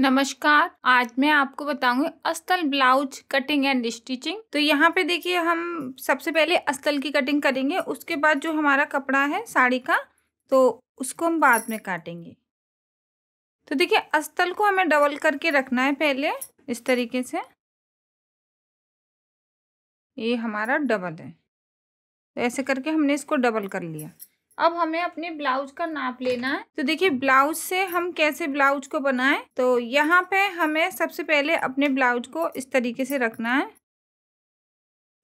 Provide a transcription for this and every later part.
नमस्कार आज मैं आपको बताऊंगी अस्तल ब्लाउज कटिंग एंड स्टिचिंग तो यहाँ पे देखिए हम सबसे पहले अस्तल की कटिंग करेंगे उसके बाद जो हमारा कपड़ा है साड़ी का तो उसको हम बाद में काटेंगे तो देखिए अस्तल को हमें डबल करके रखना है पहले इस तरीके से ये हमारा डबल है तो ऐसे करके हमने इसको डबल कर लिया अब हमें अपने ब्लाउज का नाप लेना है तो देखिए ब्लाउज से हम कैसे ब्लाउज को बनाएं तो यहाँ पे हमें सबसे पहले अपने ब्लाउज को इस तरीके से रखना है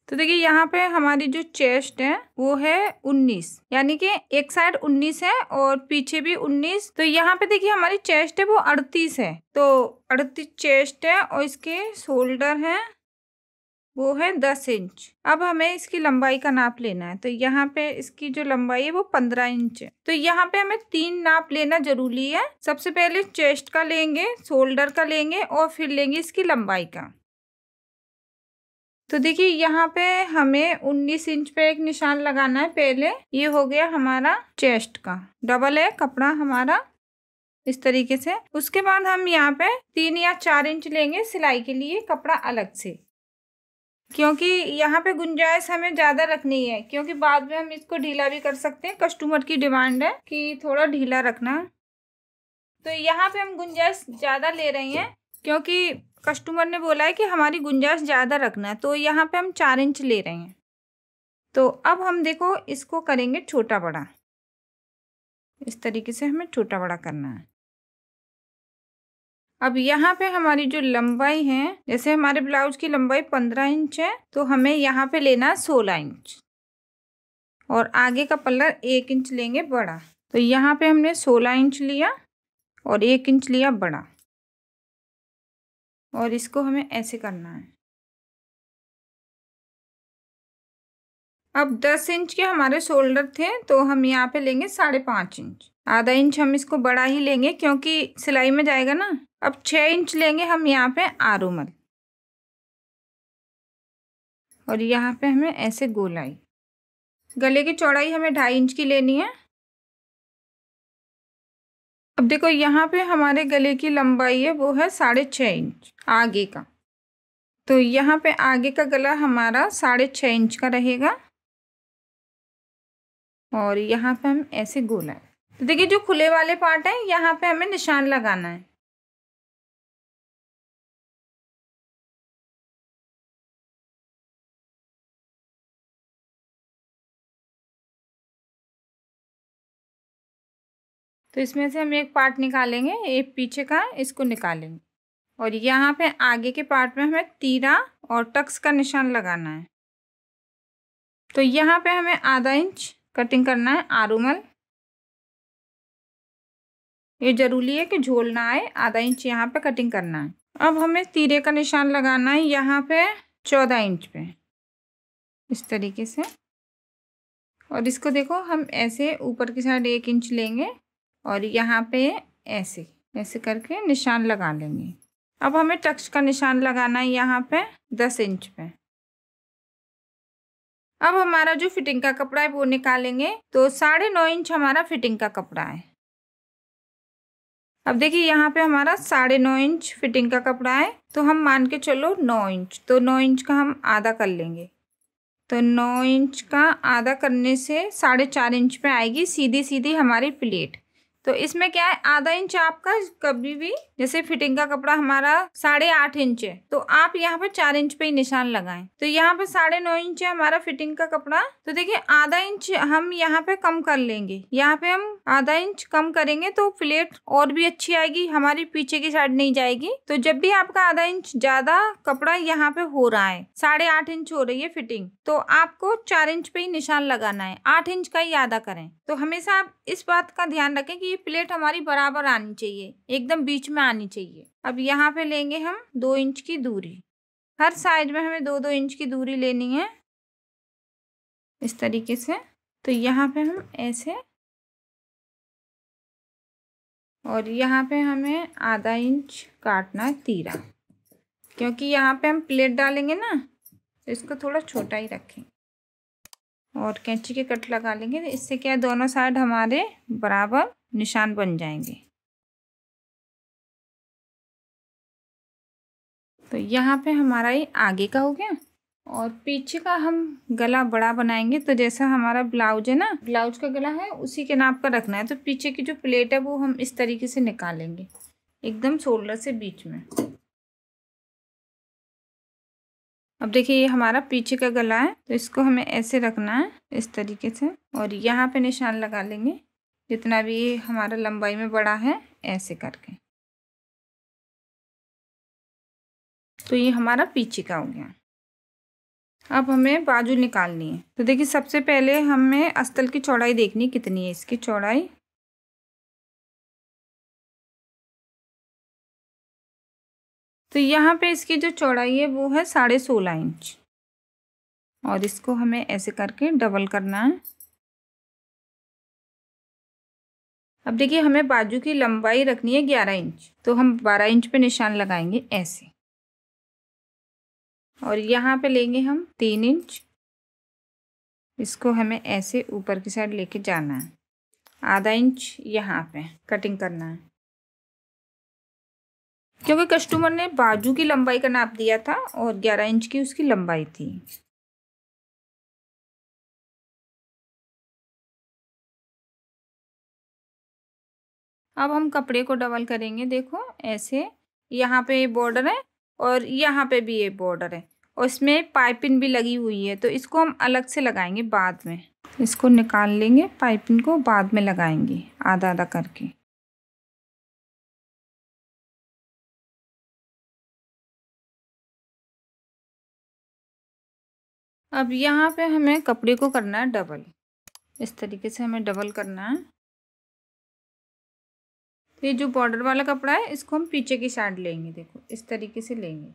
तो देखिए यहाँ पे हमारी जो चेस्ट है वो है 19 यानी कि एक साइड 19 है और पीछे भी 19 तो यहाँ पे देखिए हमारी चेस्ट है वो 38 है तो 38 चेस्ट है और इसके शोल्डर है वो है दस इंच अब हमें इसकी लंबाई का नाप लेना है तो यहाँ पे इसकी जो लंबाई है वो पंद्रह इंच है तो यहाँ पे हमें तीन नाप लेना जरूरी है सबसे पहले चेस्ट का लेंगे शोल्डर का लेंगे और फिर लेंगे इसकी लंबाई का तो देखिए यहाँ पे हमें उन्नीस इंच पे एक निशान लगाना है पहले ये हो गया हमारा चेस्ट का डबल है कपड़ा हमारा इस तरीके से उसके बाद हम यहाँ पे तीन या चार इंच लेंगे सिलाई के लिए कपड़ा अलग से क्योंकि यहाँ पे गुंजाइश हमें ज़्यादा रखनी है क्योंकि बाद में हम इसको ढीला भी कर सकते हैं कस्टमर की डिमांड है कि थोड़ा ढीला रखना तो यहाँ पे हम गुंजाइश ज़्यादा ले रहे हैं क्योंकि कस्टमर ने बोला है कि हमारी गुंजाइश ज़्यादा रखना है तो यहाँ पे हम चार इंच ले रहे हैं तो अब हम देखो इसको करेंगे छोटा बड़ा इस तरीके से हमें छोटा बड़ा करना है अब यहाँ पे हमारी जो लंबाई है जैसे हमारे ब्लाउज की लंबाई पंद्रह इंच है तो हमें यहाँ पे लेना है सोलह इंच और आगे का पल्ला एक इंच लेंगे बड़ा तो यहाँ पे हमने सोलह इंच लिया और एक इंच लिया बड़ा और इसको हमें ऐसे करना है अब दस इंच के हमारे शोल्डर थे तो हम यहाँ पे लेंगे साढ़े पाँच इंच आधा इंच हम इसको बड़ा ही लेंगे क्योंकि सिलाई में जाएगा ना अब छः इंच लेंगे हम यहाँ पे आरूमल और यहाँ पे हमें ऐसे गोलाई गले की चौड़ाई हमें ढाई इंच की लेनी है अब देखो यहाँ पे हमारे गले की लंबाई है वो है साढ़े छः इंच आगे का तो यहाँ पे आगे का गला हमारा साढ़े छः इंच का रहेगा और यहाँ पे हम ऐसे गोलाई तो देखिए जो खुले वाले पार्ट हैं यहाँ पे हमें निशान लगाना है तो इसमें से हम एक पार्ट निकालेंगे एक पीछे का इसको निकालेंगे और यहाँ पे आगे के पार्ट में हमें तीरा और टक्स का निशान लगाना है तो यहाँ पे हमें आधा इंच कटिंग करना है आरूमल ये ज़रूरी है कि झोल ना आए आधा इंच यहाँ पे कटिंग करना है अब हमें तीरे का निशान लगाना है यहाँ पे चौदह इंच पे इस तरीके से और इसको देखो हम ऐसे ऊपर की साइड एक इंच लेंगे और यहाँ पे ऐसे ऐसे करके निशान लगा लेंगे अब हमें टक्स का निशान लगाना है यहाँ पे दस इंच पे अब हमारा जो फिटिंग का कपड़ा है वो निकालेंगे तो साढ़े नौ इंच हमारा फिटिंग का कपड़ा है अब देखिए यहाँ पे हमारा साढ़े नौ इंच फिटिंग का कपड़ा है तो हम मान के चलो नौ इंच तो नौ इंच का हम आधा कर लेंगे तो नौ इंच का आधा करने से साढ़े चार इंच पे आएगी सीधी सीधी हमारी प्लेट तो इसमें क्या है आधा इंच आपका कभी भी जैसे फिटिंग का कपड़ा हमारा साढ़े आठ इंच है तो आप यहाँ पर चार इंच पे ही निशान लगाएं तो यहाँ पर साढ़े नौ इंच है हमारा फिटिंग का कपड़ा तो देखिए आधा इंच हम यहाँ पे कम कर लेंगे यहाँ पे हम आधा इंच कम करेंगे तो प्लेट और भी अच्छी आएगी हमारी पीछे की साइड नहीं जाएगी तो जब भी आपका आधा इंच ज्यादा कपड़ा यहाँ पे हो रहा है साढ़े आठ इंच हो रही है फिटिंग तो आपको चार इंच पे ही निशान लगाना है आठ इंच का ही आधा करें तो हमेशा आप इस बात का ध्यान रखें कि की प्लेट हमारी बराबर आनी चाहिए एकदम बीच में आनी चाहिए अब यहाँ पे लेंगे हम दो इंच की दूरी हर साइड में हमें दो दो इंच की दूरी लेनी है इस तरीके से तो यहाँ पे हम ऐसे और यहाँ पे हमें आधा इंच काटना है तीरा क्योंकि यहाँ पे हम प्लेट डालेंगे ना तो इसको थोड़ा छोटा ही रखेंगे और कैंची के कट लगा लेंगे तो इससे क्या दोनों साइड हमारे बराबर निशान बन जाएंगे तो यहाँ पे हमारा ये आगे का हो गया और पीछे का हम गला बड़ा बनाएंगे तो जैसा हमारा ब्लाउज है ना ब्लाउज का गला है उसी के नाप का रखना है तो पीछे की जो प्लेट है वो हम इस तरीके से निकालेंगे एकदम शोल्डर से बीच में अब देखिए ये हमारा पीछे का गला है तो इसको हमें ऐसे रखना है इस तरीके से और यहाँ पे निशान लगा लेंगे जितना भी ये हमारा लंबाई में बड़ा है ऐसे करके तो ये हमारा पीछे का हो गया अब हमें बाजू निकालनी है तो देखिए सबसे पहले हमें अस्तल की चौड़ाई देखनी कितनी है इसकी चौड़ाई तो यहाँ पे इसकी जो चौड़ाई है वो है साढ़े सोलह इंच और इसको हमें ऐसे करके डबल करना है अब देखिए हमें बाजू की लंबाई रखनी है ग्यारह इंच तो हम बारह इंच पे निशान लगाएंगे ऐसे और यहाँ पे लेंगे हम तीन इंच इसको हमें ऐसे ऊपर की साइड लेके जाना है आधा इंच यहाँ पे कटिंग करना है क्योंकि कस्टमर ने बाजू की लंबाई का नाप दिया था और ग्यारह इंच की उसकी लंबाई थी अब हम कपड़े को डबल करेंगे देखो ऐसे यहाँ पे ये बॉर्डर है और यहाँ पे भी ये बॉर्डर है और इसमें पाइपिंग भी लगी हुई है तो इसको हम अलग से लगाएंगे बाद में इसको निकाल लेंगे पाइपिंग को बाद में लगाएंगे आधा आधा करके अब यहाँ पे हमें कपड़े को करना है डबल इस तरीके से हमें डबल करना है ये जो बॉर्डर वाला कपड़ा है इसको हम पीछे की साइड लेंगे देखो इस तरीके से लेंगे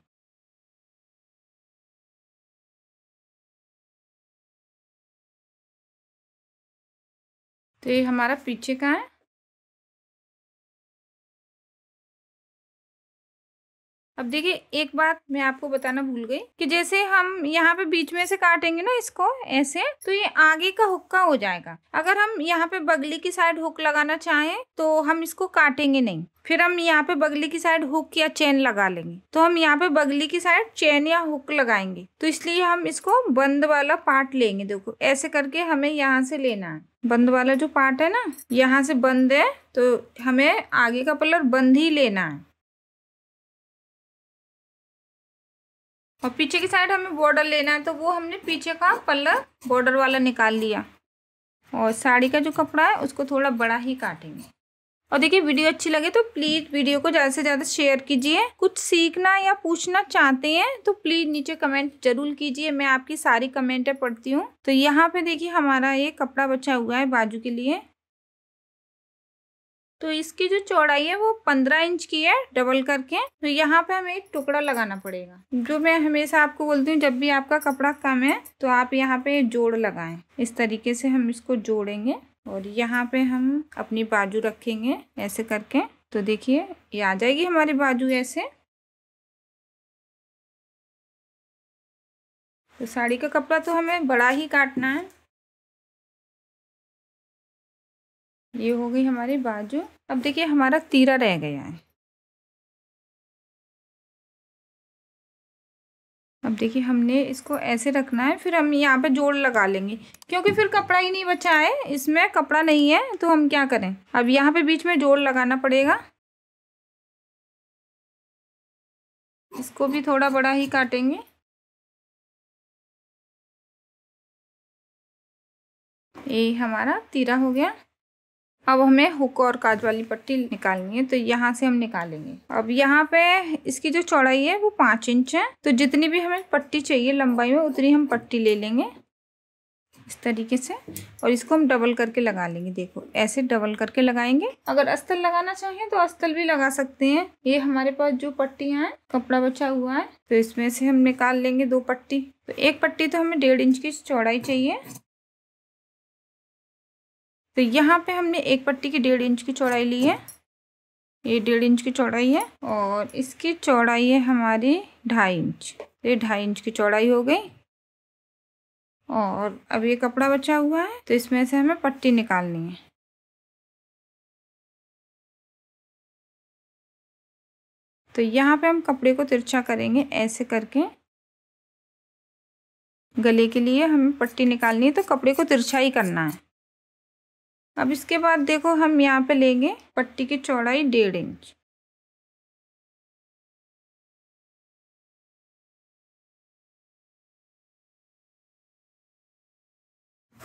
तो ये हमारा पीछे का है अब देखिए एक बात मैं आपको बताना भूल गई कि जैसे हम यहाँ पे बीच में से काटेंगे ना इसको ऐसे तो ये आगे का हुक्का हो जाएगा अगर हम यहाँ पे बगली की साइड हुक लगाना चाहें तो हम इसको काटेंगे नहीं फिर हम यहाँ पे बगली की साइड हुक या चेन लगा लेंगे तो हम यहाँ पे बगली की साइड चेन या हुक लगाएंगे तो इसलिए हम इसको बंद वाला पार्ट लेंगे देखो ऐसे करके हमें यहाँ से लेना है बंद वाला जो पार्ट है ना यहाँ से बंद है तो हमें आगे का पलर बंद ही लेना है और पीछे की साइड हमें बॉर्डर लेना है तो वो हमने पीछे का पल्ला बॉर्डर वाला निकाल लिया और साड़ी का जो कपड़ा है उसको थोड़ा बड़ा ही काटेंगे और देखिए वीडियो अच्छी लगे तो प्लीज़ वीडियो को ज़्यादा से ज़्यादा शेयर कीजिए कुछ सीखना या पूछना चाहते हैं तो प्लीज़ नीचे कमेंट जरूर कीजिए मैं आपकी सारी कमेंटें पढ़ती हूँ तो यहाँ पे देखिए हमारा ये कपड़ा बचा हुआ है बाजू के लिए तो इसकी जो चौड़ाई है वो पंद्रह इंच की है डबल करके तो यहाँ पे हमें एक टुकड़ा लगाना पड़ेगा जो मैं हमेशा आपको बोलती हूँ जब भी आपका कपड़ा कम है तो आप यहाँ पे जोड़ लगाएं इस तरीके से हम इसको जोड़ेंगे और यहाँ पे हम अपनी बाजू रखेंगे ऐसे करके तो देखिए ये आ जाएगी हमारी बाजू ऐसे तो साड़ी का कपड़ा तो हमें बड़ा ही काटना है ये हो गई हमारी बाजू अब देखिए हमारा तीरा रह गया है अब देखिए हमने इसको ऐसे रखना है फिर हम यहाँ पे जोड़ लगा लेंगे क्योंकि फिर कपड़ा ही नहीं बचा है इसमें कपड़ा नहीं है तो हम क्या करें अब यहाँ पे बीच में जोड़ लगाना पड़ेगा इसको भी थोड़ा बड़ा ही काटेंगे ये हमारा तीरा हो गया अब हमें हुक और काज वाली पट्टी निकालनी है तो यहाँ से हम निकालेंगे अब यहाँ पे इसकी जो चौड़ाई है वो पाँच इंच है तो जितनी भी हमें पट्टी चाहिए लंबाई में उतनी हम पट्टी ले लेंगे इस तरीके से और इसको हम डबल करके लगा लेंगे देखो ऐसे डबल करके लगाएंगे अगर अस्तल लगाना चाहें तो अस्तल भी लगा सकते हैं ये हमारे पास जो पट्टियाँ हैं कपड़ा बचा हुआ है तो इसमें से हम निकाल लेंगे दो पट्टी तो एक पट्टी तो हमें डेढ़ इंच की चौड़ाई चाहिए तो यहाँ पे हमने एक पट्टी की डेढ़ इंच की चौड़ाई ली है ये डेढ़ इंच की चौड़ाई है और इसकी चौड़ाई है हमारी ढाई इंच ये ढाई इंच की चौड़ाई हो गई और अब ये कपड़ा बचा हुआ है तो इसमें से हमें पट्टी निकालनी है तो यहाँ पे हम कपड़े को तिरछा करेंगे ऐसे करके गले के लिए हमें पट्टी निकालनी है तो कपड़े को तिरछा ही करना है अब इसके बाद देखो हम यहाँ पे लेंगे पट्टी की चौड़ाई डेढ़ इंच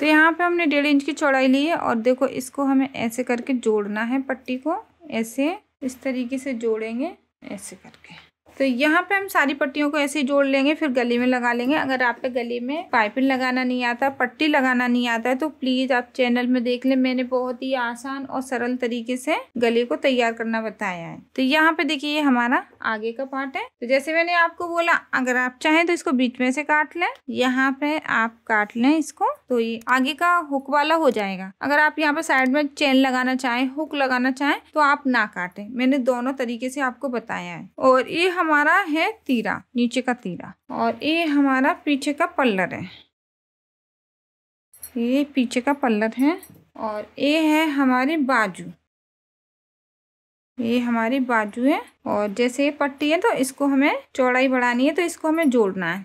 तो यहाँ पे हमने डेढ़ इंच की चौड़ाई ली है और देखो इसको हमें ऐसे करके जोड़ना है पट्टी को ऐसे इस तरीके से जोड़ेंगे ऐसे करके तो यहाँ पे हम सारी पट्टियों को ऐसे जोड़ लेंगे फिर गले में लगा लेंगे अगर आप पे गले में पाइपिंग लगाना नहीं आता पट्टी लगाना नहीं आता है तो प्लीज़ आप चैनल में देख लें मैंने बहुत ही आसान और सरल तरीके से गले को तैयार करना बताया है तो यहाँ पे देखिए ये हमारा आगे का पार्ट है तो जैसे मैंने आपको बोला अगर आप चाहें तो इसको बीच में से काट लें यहाँ पे आप काट लें इसको तो ये आगे का हुक वाला हो जाएगा अगर आप यहाँ पे साइड में चेन लगाना चाहें हुक लगाना चाहें तो आप ना काटें मैंने दोनों तरीके से आपको बताया है और ये हम हमारा है तीरा नीचे का तीरा और ये हमारा पीछे का पल्लर है ये पीछे का पल्लर है और ये है हमारी बाजू ये हमारी बाजू है और जैसे ये पट्टी है तो इसको हमें चौड़ाई बढ़ानी है तो इसको हमें जोड़ना है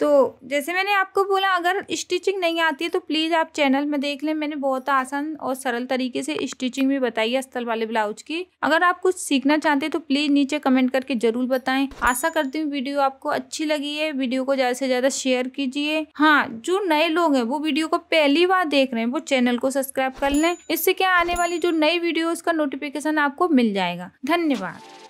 तो जैसे मैंने आपको बोला अगर स्टिचिंग नहीं आती है तो प्लीज़ आप चैनल में देख लें मैंने बहुत आसान और सरल तरीके से स्टिचिंग भी बताई है अस्तल वाले ब्लाउज की अगर आप कुछ सीखना चाहते हैं तो प्लीज़ नीचे कमेंट करके जरूर बताएं आशा करती हूँ वीडियो आपको अच्छी लगी है वीडियो को ज़्यादा से ज़्यादा शेयर कीजिए हाँ जो नए लोग हैं वो वीडियो को पहली बार देख रहे हैं वो चैनल को सब्सक्राइब कर लें इससे क्या आने वाली जो नई वीडियो उसका नोटिफिकेशन आपको मिल जाएगा धन्यवाद